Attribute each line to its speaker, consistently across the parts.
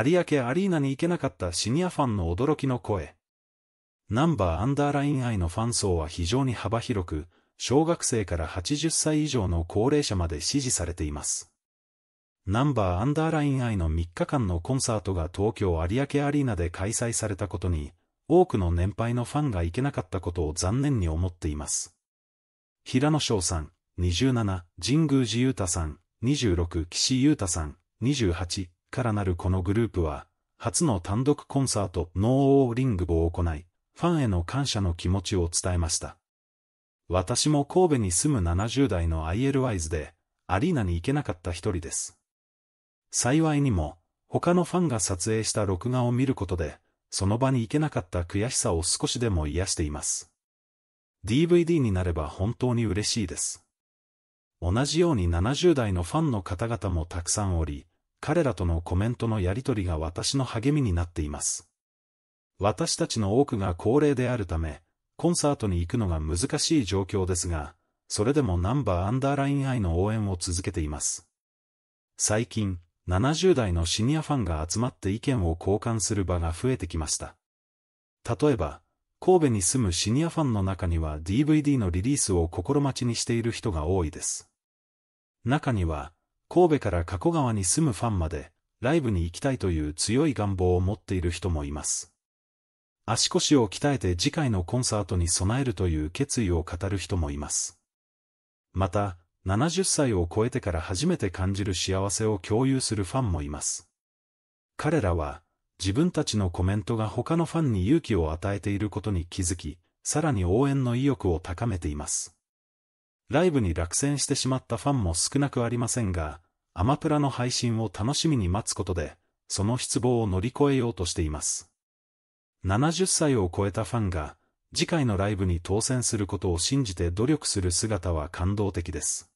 Speaker 1: 有明アリーナに行けなかったシニアファンの驚きの声。ナンバーアンダーライン愛のファン層は非常に幅広く、小学生から80歳以上の高齢者まで支持されています。ナンバーアンダーライン愛の3日間のコンサートが東京有明アリーナで開催されたことに、多くの年配のファンが行けなかったことを残念に思っています。平野翔さん、27、神宮寺裕太さん、26、岸優太さん、28、からなるこのグループは、初の単独コンサート、ノーオーリングを行い、ファンへの感謝の気持ちを伝えました。私も神戸に住む70代の i l i s で、アリーナに行けなかった一人です。幸いにも、他のファンが撮影した録画を見ることで、その場に行けなかった悔しさを少しでも癒しています。DVD になれば本当に嬉しいです。同じように70代のファンの方々もたくさんおり、彼らとのコメントのやりとりが私の励みになっています。私たちの多くが高齢であるため、コンサートに行くのが難しい状況ですが、それでもナンバーアンダーラインアイの応援を続けています。最近、70代のシニアファンが集まって意見を交換する場が増えてきました。例えば、神戸に住むシニアファンの中には DVD のリリースを心待ちにしている人が多いです。中には、神戸から加古川に住むファンまで、ライブに行きたいという強い願望を持っている人もいます。足腰を鍛えて次回のコンサートに備えるという決意を語る人もいます。また、70歳を超えてから初めて感じる幸せを共有するファンもいます。彼らは、自分たちのコメントが他のファンに勇気を与えていることに気づき、さらに応援の意欲を高めています。ライブに落選してしまったファンも少なくありませんが、アマプラの配信を楽しみに待つことで、その失望を乗り越えようとしています。70歳を超えたファンが、次回のライブに当選することを信じて努力する姿は感動的です。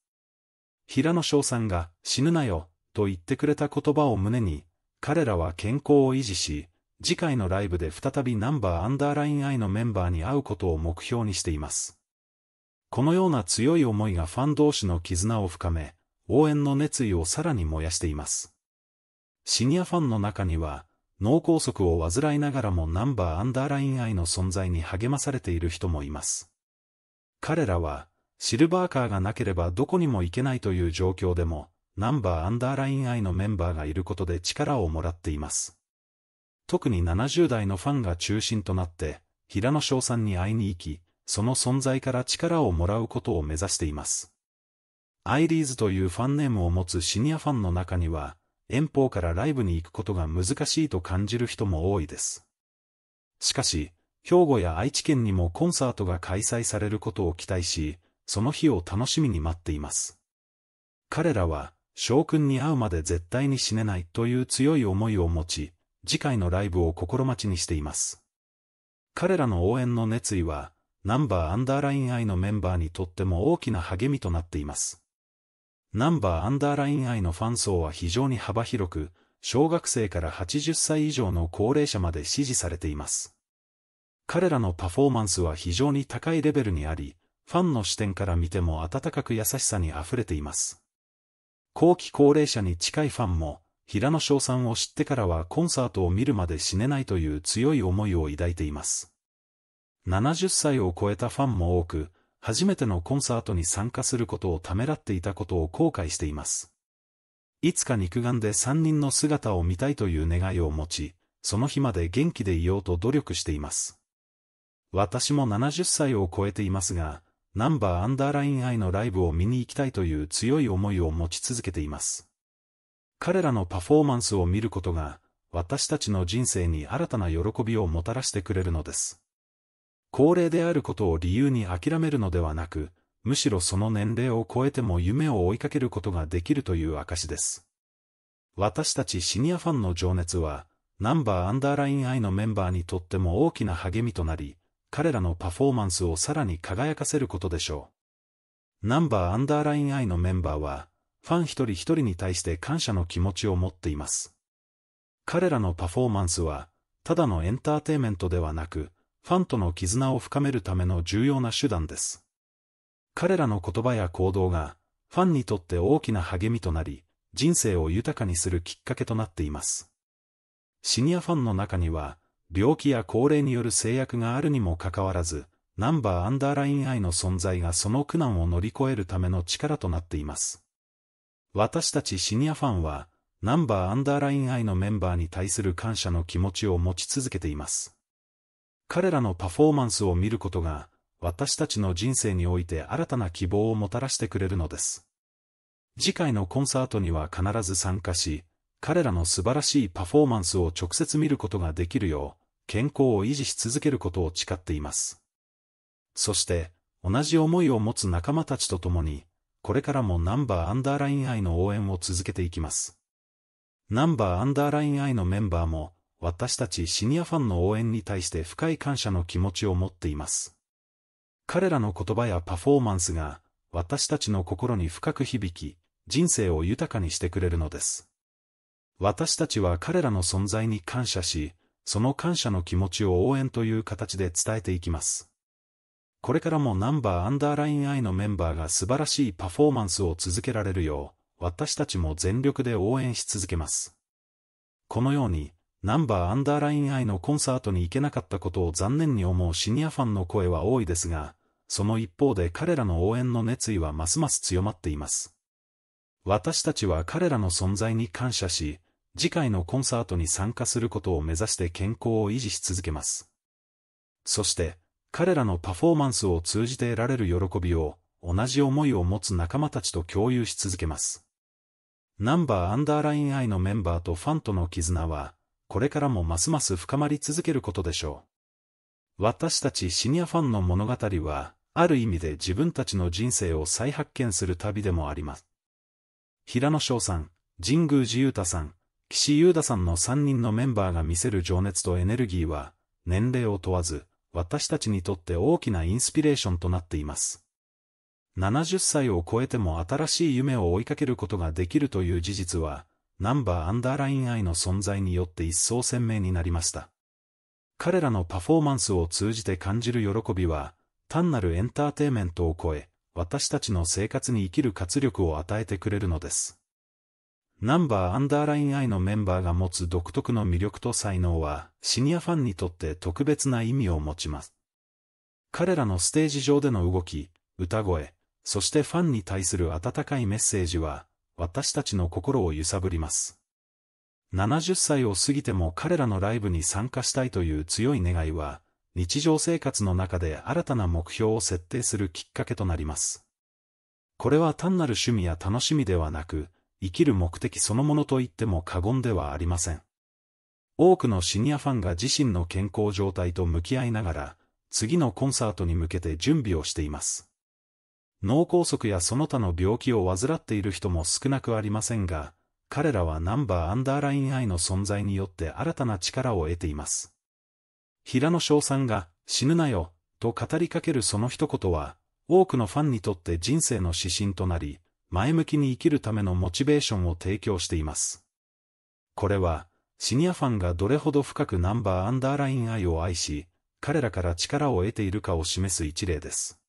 Speaker 1: 平野翔さんが、死ぬなよ、と言ってくれた言葉を胸に、彼らは健康を維持し、次回のライブで再びナンバーアンダーラインアイのメンバーに会うことを目標にしています。このような強い思いがファン同士の絆を深め、応援の熱意をさらに燃やしています。シニアファンの中には、脳梗塞を患いながらもナンバーアンダーライン愛の存在に励まされている人もいます。彼らは、シルバーカーがなければどこにも行けないという状況でも、ナンバーアンダーライン愛のメンバーがいることで力をもらっています。特に70代のファンが中心となって、平野翔さんに会いに行き、その存在から力をもらうことを目指しています。アイリーズというファンネームを持つシニアファンの中には、遠方からライブに行くことが難しいと感じる人も多いです。しかし、兵庫や愛知県にもコンサートが開催されることを期待し、その日を楽しみに待っています。彼らは、翔くんに会うまで絶対に死ねないという強い思いを持ち、次回のライブを心待ちにしています。彼らの応援の熱意は、ナンバーアンダーライン I のメンバーにとっても大きな励みとなっています。ナンバーアンダーライン I のファン層は非常に幅広く、小学生から80歳以上の高齢者まで支持されています。彼らのパフォーマンスは非常に高いレベルにあり、ファンの視点から見ても温かく優しさに溢れています。後期高齢者に近いファンも、平野翔さんを知ってからはコンサートを見るまで死ねないという強い思いを抱いています。70歳を超えたファンも多く、初めてのコンサートに参加することをためらっていたことを後悔しています。いつか肉眼で3人の姿を見たいという願いを持ち、その日まで元気でいようと努力しています。私も70歳を超えていますが、ナンバーアンダーラインイのライブを見に行きたいという強い思いを持ち続けています。彼らのパフォーマンスを見ることが、私たちの人生に新たな喜びをもたらしてくれるのです。高齢であることを理由に諦めるのではなく、むしろその年齢を超えても夢を追いかけることができるという証です。私たちシニアファンの情熱は、ナンバーアンダーライン I のメンバーにとっても大きな励みとなり、彼らのパフォーマンスをさらに輝かせることでしょう。ナンバーアンダーライン I のメンバーは、ファン一人一人に対して感謝の気持ちを持っています。彼らのパフォーマンスは、ただのエンターテイメントではなく、ファンとの絆を深めるための重要な手段です。彼らの言葉や行動が、ファンにとって大きな励みとなり、人生を豊かにするきっかけとなっています。シニアファンの中には、病気や高齢による制約があるにもかかわらず、ナンバーアンダーライン I の存在がその苦難を乗り越えるための力となっています。私たちシニアファンは、ナンバーアンダーライン I のメンバーに対する感謝の気持ちを持ち続けています。彼らのパフォーマンスを見ることが、私たちの人生において新たな希望をもたらしてくれるのです。次回のコンサートには必ず参加し、彼らの素晴らしいパフォーマンスを直接見ることができるよう、健康を維持し続けることを誓っています。そして、同じ思いを持つ仲間たちと共に、これからもナンバーアンダーライン愛の応援を続けていきます。ナンバーアンダーライン愛のメンバーも、私たちシニアファンの応援に対して深い感謝の気持ちを持っています。彼らの言葉やパフォーマンスが、私たちの心に深く響き、人生を豊かにしてくれるのです。私たちは彼らの存在に感謝し、その感謝の気持ちを応援という形で伝えていきます。これからもナンバーアンダーライン I のメンバーが素晴らしいパフォーマンスを続けられるよう、私たちも全力で応援し続けます。このように、ナンバーアンダーラインイのコンサートに行けなかったことを残念に思うシニアファンの声は多いですが、その一方で彼らの応援の熱意はますます強まっています。私たちは彼らの存在に感謝し、次回のコンサートに参加することを目指して健康を維持し続けます。そして、彼らのパフォーマンスを通じて得られる喜びを、同じ思いを持つ仲間たちと共有し続けます。ナンバーアンダーラインイのメンバーとファンとの絆は、これからもますます深まり続けることでしょう。私たちシニアファンの物語は、ある意味で自分たちの人生を再発見する旅でもあります。平野翔さん、神宮寺勇太さん、岸優太さんの3人のメンバーが見せる情熱とエネルギーは、年齢を問わず、私たちにとって大きなインスピレーションとなっています。70歳を超えても新しい夢を追いかけることができるという事実は、ナンバーアンダーライン I の存在によって一層鮮明になりました。彼らのパフォーマンスを通じて感じる喜びは、単なるエンターテイメントを超え、私たちの生活に生きる活力を与えてくれるのです。ナンバーアンダーライン I のメンバーが持つ独特の魅力と才能は、シニアファンにとって特別な意味を持ちます。彼らのステージ上での動き、歌声、そしてファンに対する温かいメッセージは、私たちの心を揺さぶります。70歳を過ぎても彼らのライブに参加したいという強い願いは、日常生活の中で新たな目標を設定するきっかけとなります。これは単なる趣味や楽しみではなく、生きる目的そのものと言っても過言ではありません。多くのシニアファンが自身の健康状態と向き合いながら、次のコンサートに向けて準備をしています。脳梗塞やその他の病気を患っている人も少なくありませんが、彼らはナンバーアンダーライン愛の存在によって新たな力を得ています。平野翔さんが、死ぬなよ、と語りかけるその一言は、多くのファンにとって人生の指針となり、前向きに生きるためのモチベーションを提供しています。これは、シニアファンがどれほど深くナンバーアンダーライン愛を愛し、彼らから力を得ているかを示す一例です。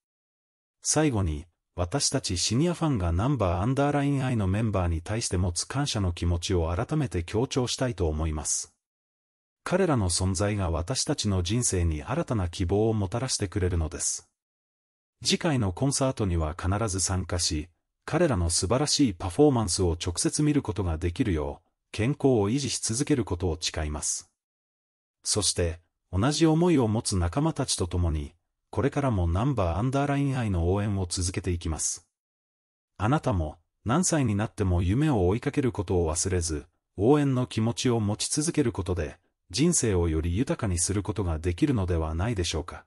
Speaker 1: 最後に、私たちシニアファンがナンバーアンダーライン I のメンバーに対して持つ感謝の気持ちを改めて強調したいと思います。彼らの存在が私たちの人生に新たな希望をもたらしてくれるのです。次回のコンサートには必ず参加し、彼らの素晴らしいパフォーマンスを直接見ることができるよう、健康を維持し続けることを誓います。そして、同じ思いを持つ仲間たちと共に、これからもナンバーアンダーライン愛の応援を続けていきます。あなたも、何歳になっても夢を追いかけることを忘れず、応援の気持ちを持ち続けることで、人生をより豊かにすることができるのではないでしょうか。